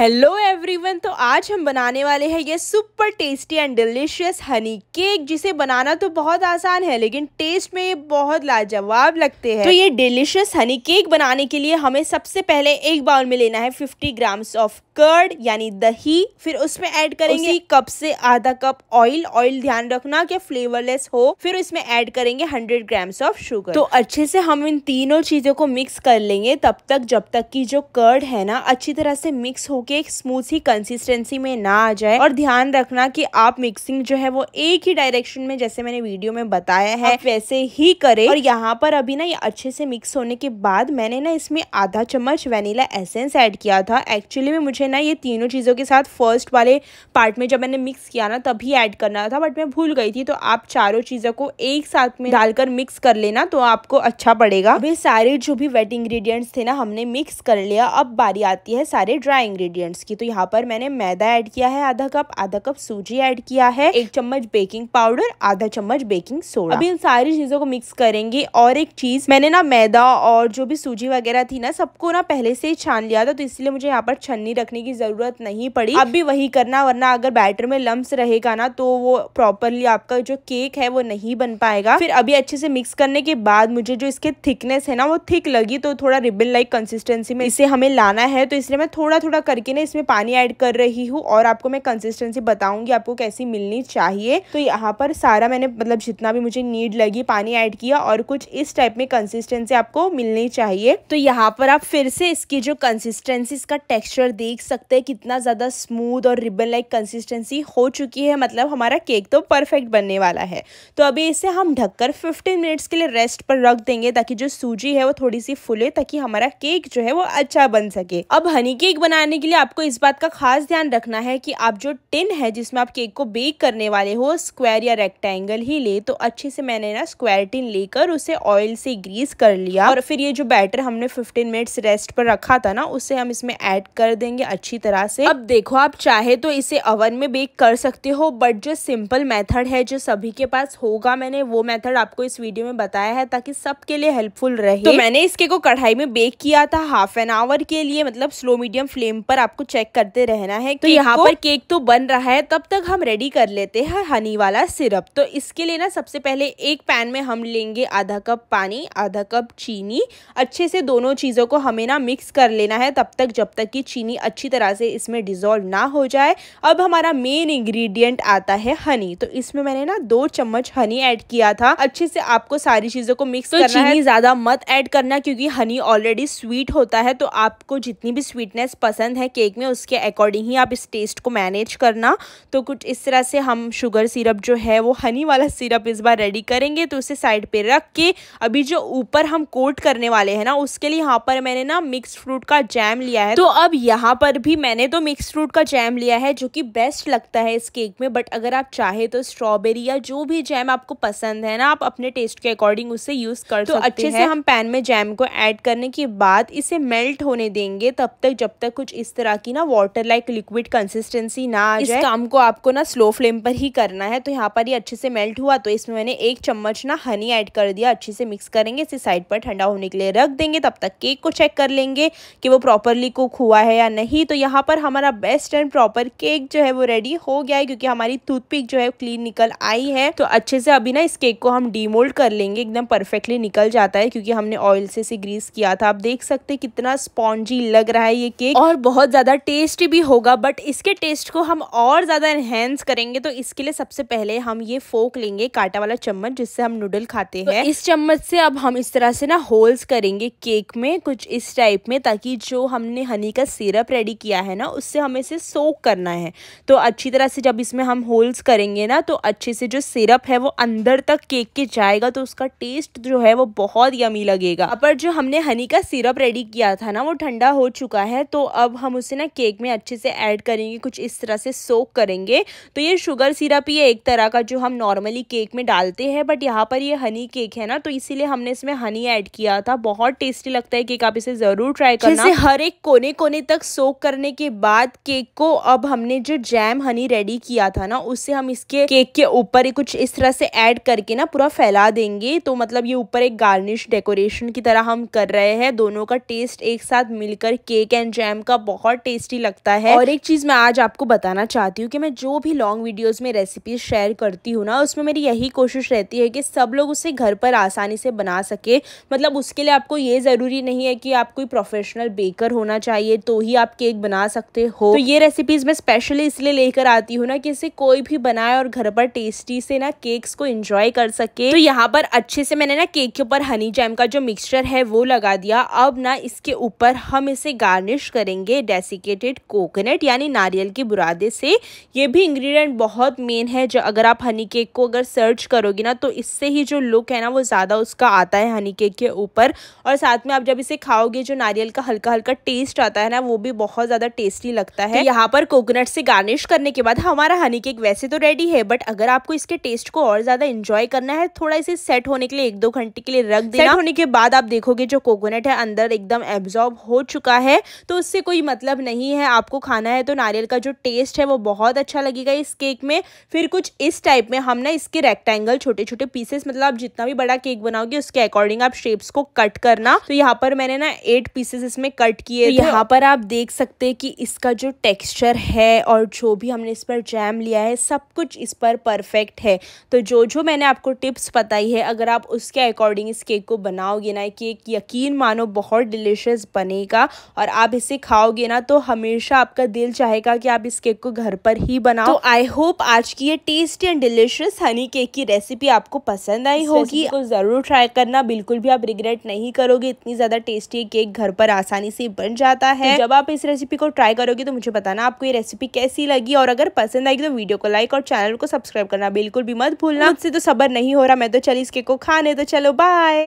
Hello everyone तो आज हम बनाने वाले हैं ये super tasty and delicious honey cake जिसे बनाना तो बहुत आसान है लेकिन टेस्ट में ये बहुत लाजवाब लगते हैं तो ये डिलीशियस हनी केक बनाने के लिए हमें सबसे पहले एक बाउल में लेना है 50 ग्राम्स ऑफ कर्ड यानी दही फिर उसमें ऐड करेंगे कप से आधा कप ऑयल ऑयल ध्यान रखना की फ्लेवरलेस हो फिर उसमें एड करेंगे हंड्रेड ग्राम्स ऑफ शुगर तो अच्छे से हम इन तीनों चीजों को मिक्स कर लेंगे तब तक जब तक की जो कर्ड है ना अच्छी तरह से मिक्स हो एक स्मूथ ही कंसिस्टेंसी में ना आ जाए और ध्यान रखना कि आप मिक्सिंग जो है वो एक ही डायरेक्शन में जैसे मैंने वीडियो में बताया है वैसे ही करें और यहाँ पर अभी ना ये अच्छे से मिक्स होने के बाद मैंने ना इसमें आधा चम्मच वेनिला एसेंस एड किया था एक्चुअली में मुझे ना ये तीनों चीज़ों के साथ फर्स्ट वाले पार्ट में जब मैंने मिक्स किया ना तभी एड करना था बट मैं भूल गई थी तो आप चारों चीज़ों को एक साथ में डालकर मिक्स कर लेना तो आपको अच्छा पड़ेगा अभी सारे जो भी वेट इंग्रेडिएंट्स थे ना हमने मिक्स कर लिया अब बारी आती है सारे ड्राई इंग्रेडिएंट इंग्रेडिएंट्स की तो यहाँ पर मैंने मैदा ऐड किया है आधा कप आधा कप सूजी ऐड किया है एक चम्मच बेकिंग पाउडर आधा चम्मच बेकिंग सोडा अभी इन सारी चीजों को मिक्स करेंगे और एक चीज मैंने ना मैदा और जो भी सूजी वगैरह थी ना सबको ना पहले से ही छान लिया था तो इसलिए मुझे यहाँ पर छन्नी रखने की जरूरत नहीं पड़ी अब भी वही करना वरना अगर बैटर में लम्स रहेगा ना तो वो प्रॉपरली आपका जो केक है वो नहीं बन पाएगा फिर अभी अच्छे से मिक्स करने के बाद मुझे जो इसके थिकनेस है ना वो थिक लगी तो थोड़ा रिबन लाइक कंसिस्टेंसी में इसे हमें लाना है तो इसलिए मैं थोड़ा थोड़ा कर करके ना इसमें पानी ऐड कर रही हूँ और आपको मैं कंसिस्टेंसी बताऊंगी आपको कैसी मिलनी चाहिए तो यहाँ पर सारा मैंने मतलब जितना भी मुझे नीड लगी पानी ऐड किया और कुछ इस टाइप में कंसिस्टेंसी आपको मिलनी चाहिए तो यहाँ पर आप फिर से इसकी जो कंसिस्टेंसी इसका टेक्स्चर देख सकते हैं कितना ज़्यादा स्मूथ और रिबन लाइक कंसिस्टेंसी हो चुकी है मतलब हमारा केक तो परफेक्ट बनने वाला है तो अभी इसे हम ढककर फिफ्टीन मिनट्स के लिए रेस्ट पर रख देंगे ताकि जो सूजी है वो थोड़ी सी फुले ताकि हमारा केक जो है वो अच्छा बन सके अब हनी केक बनाने के इसीलिए आपको इस बात का खास ध्यान रखना है कि आप जो टिन है जिसमें आप केक को बेक करने वाले हो स्क्वायर या रेक्टेंगल ही ले तो अच्छे से मैंने ना स्क्वायर टिन लेकर उसे ऑयल से ग्रीस कर लिया और फिर ये जो बैटर हमने 15 मिनट्स रेस्ट पर रखा था ना उसे हम इसमें ऐड कर देंगे अच्छी तरह से अब देखो आप चाहे तो इसे अवन में बेक कर सकते हो बट जो सिंपल मेथड है जो सभी के पास होगा मैंने वो मेथड आपको इस वीडियो में बताया है ताकि सबके लिए हेल्पफुल रहे तो मैंने इसके को कढ़ाई में बेक किया था हाफ एन आवर के लिए मतलब स्लो मीडियम फ्लेम पर आपको चेक करते रहना है तो यहाँ पर केक तो बन रहा है तब तक हम रेडी कर लेते हैं हनी वाला सिरप तो इसके लिए ना सबसे पहले एक पैन में हम लेंगे आधा कप पानी आधा कप चीनी अच्छे से दोनों चीज़ों को हमें ना मिक्स कर लेना है तब तक जब तक की चीनी अच्छी तरह से इसमें डिज़ोल्व ना हो जाए अब हमारा मेन इंग्रीडियंट आता है हनी तो इसमें मैंने ना दो चम्मच हनी ऐड किया था अच्छे से आपको सारी चीज़ों को मिक्स तो करना चीनी है ज़्यादा मत ऐड करना क्योंकि हनी ऑलरेडी स्वीट होता है तो आपको जितनी भी स्वीटनेस पसंद है केक में उसके अकॉर्डिंग ही आप इस टेस्ट को मैनेज करना तो कुछ इस तरह से हम शुगर सिरप जो है वो हनी वाला सिरप इस बार रेडी करेंगे तो उसे साइड पे रख के अभी जो ऊपर हम कोट करने वाले हैं ना उसके लिए यहाँ पर मैंने ना मिक्स फ्रूट का जैम लिया है तो अब यहाँ पर भी मैंने तो मिक्स फ्रूट का जैम लिया है जो कि बेस्ट लगता है इस केक में बट अगर आप चाहे तो स्ट्रॉबेरी या जो भी जैम आपको पसंद है ना आप अपने टेस्ट के अकॉर्डिंग उसे यूज़ कर तो सकते अच्छे हैं। से हम पैन में जैम को ऐड करने के बाद इसे मेल्ट होने देंगे तब तक जब तक कुछ इस तरह की ना वाटर लाइक लिक्विड कंसिस्टेंसी ना आ जाए इस काम को आपको ना स्लो फ्लेम पर ही करना है तो यहाँ पर ये अच्छे से मेल्ट हुआ तो इसमें मैंने एक चम्मच ना हनी ऐड कर दिया अच्छे से मिक्स करेंगे इसे साइड पर ठंडा होने के लिए रख देंगे तब तक केक को चेक कर लेंगे कि वो प्रॉपरली कुक हुआ है या नहीं तो यहाँ पर हमारा बेस्ट एंड प्रॉपर केक जो है वो रेडी हो गया है क्योंकि हमारी टूथपिक जो है क्लीन निकल आई है तो अच्छे से अभी ना इस केक को हम डीमोल्ड कर लेंगे एकदम परफेक्टली निकल जाता है क्योंकि हमने ऑयल से इसे ग्रीस किया था आप देख सकते कितना स्पॉन्जी लग रहा है ये केक और बहुत बहुत ज़्यादा टेस्टी भी होगा बट इसके टेस्ट को हम और ज़्यादा इन्हेंस करेंगे तो इसके लिए सबसे पहले हम ये फोक लेंगे कांटा वाला चम्मच जिससे हम नूडल खाते तो हैं तो इस चम्मच से अब हम इस तरह से ना होल्स करेंगे केक में कुछ इस टाइप में ताकि जो हमने हनी का सिरप रेडी किया है ना उससे हमें इसे सोक करना है तो अच्छी तरह से जब इसमें हम होल्स करेंगे ना तो अच्छे से जो सिरप है वो अंदर तक केक के जाएगा तो उसका टेस्ट जो है वो बहुत यमी लगेगा पर जो हमने हनी का सिरप रेडी किया था ना वो ठंडा हो चुका है तो अब हम उसे ना केक में अच्छे से ऐड करेंगे कुछ इस तरह से सोक करेंगे तो ये शुगर सिरप ही है एक तरह का जो हम नॉर्मली केक में डालते हैं बट यहाँ पर ये हनी केक है ना तो इसीलिए हमने इसमें हनी ऐड किया था बहुत टेस्टी लगता है केक आप इसे ज़रूर ट्राई करना हर एक कोने कोने तक सोक करने के बाद केक को अब हमने जो जैम हनी रेडी किया था ना उससे हम इसके केक के ऊपर ही कुछ इस तरह से ऐड करके ना पूरा फैला देंगे तो मतलब ये ऊपर एक गार्निश डेकोरेशन की तरह हम कर रहे हैं दोनों का टेस्ट एक साथ मिलकर केक एंड जैम का बहुत बहुत टेस्टी लगता है और एक चीज़ मैं आज आपको बताना चाहती हूँ कि मैं जो भी लॉन्ग वीडियोस में रेसिपी शेयर करती हूँ ना उसमें मेरी यही कोशिश रहती है कि सब लोग उसे घर पर आसानी से बना सके मतलब उसके लिए आपको ये ज़रूरी नहीं है कि आप कोई प्रोफेशनल बेकर होना चाहिए तो ही आप केक बना सकते हो तो ये रेसिपीज़ मैं स्पेशली इसलिए लेकर आती हूँ ना कि इसे कोई भी बनाए और घर पर टेस्टी से ना केक्स को इंजॉय कर सके तो यहाँ पर अच्छे से मैंने ना केक के ऊपर हनी जैम का जो मिक्सचर है वो लगा दिया अब ना इसके ऊपर हम इसे गार्निश करेंगे डेसिकेटेड कोकोनट यानी नारियल के बुरादे से ये भी इंग्रेडिएंट बहुत मेन है जो अगर आप हनी केक को अगर सर्च करोगे ना तो इससे ही जो लुक है ना वो ज़्यादा उसका आता है हनी केक के ऊपर और साथ में आप जब इसे खाओगे जो नारियल का हल्का हल्का टेस्ट आता है ना वो भी बहुत ज़्यादा टेस्टी लगता है तो यहाँ पर कोकोनट से गार्निश करने के बाद हमारा हनी केक वैसे तो रेडी है बट अगर आपको इसके टेस्ट को और ज़्यादा इंजॉय करना है थोड़ा इसे सेट होने के लिए एक दो घंटे के लिए रख देना होने के बाद आप देखोगे जो कोकोनट है अंदर एकदम एब्जॉर्ब हो चुका है तो उससे कोई मतलब मतलब नहीं है आपको खाना है तो नारियल का जो टेस्ट है वो बहुत अच्छा लगेगा इस केक में फिर कुछ इस टाइप में हम ना इसके रेक्टेंगल छोटे छोटे पीसेस मतलब आप जितना भी बड़ा केक बनाओगे उसके अकॉर्डिंग आप शेप्स को कट करना तो यहाँ पर मैंने ना एट पीसेस इसमें कट किए तो यहाँ पर आप देख सकते हैं कि इसका जो टेक्सचर है और जो भी हमने इस पर जैम लिया है सब कुछ इस पर परफेक्ट है तो जो जो मैंने आपको टिप्स बताई है अगर आप उसके अकॉर्डिंग इस केक को बनाओगे ना केक यकीन मानो बहुत डिलिशियस बनेगा और आप इसे खाओगे ना तो हमेशा आपका दिल चाहेगा कि आप इस केक को घर पर ही बनाओ तो आई होप आज की ये tasty and delicious honey cake की रेसिपी आपको पसंद आई होगी को जरूर ट्राई करना बिल्कुल भी आप रिग्रेट नहीं करोगे इतनी ज्यादा टेस्टी केक घर पर आसानी से बन जाता तो है तो जब आप इस रेसिपी को ट्राई करोगे तो मुझे बताना आपको ये रेसिपी कैसी लगी और अगर पसंद आएगी तो वीडियो को लाइक और चैनल को सब्सक्राइब करना बिल्कुल भी मत भूलना मुझसे तो सबर नहीं हो रहा मैं तो चली इस केक को खाने तो चलो बाय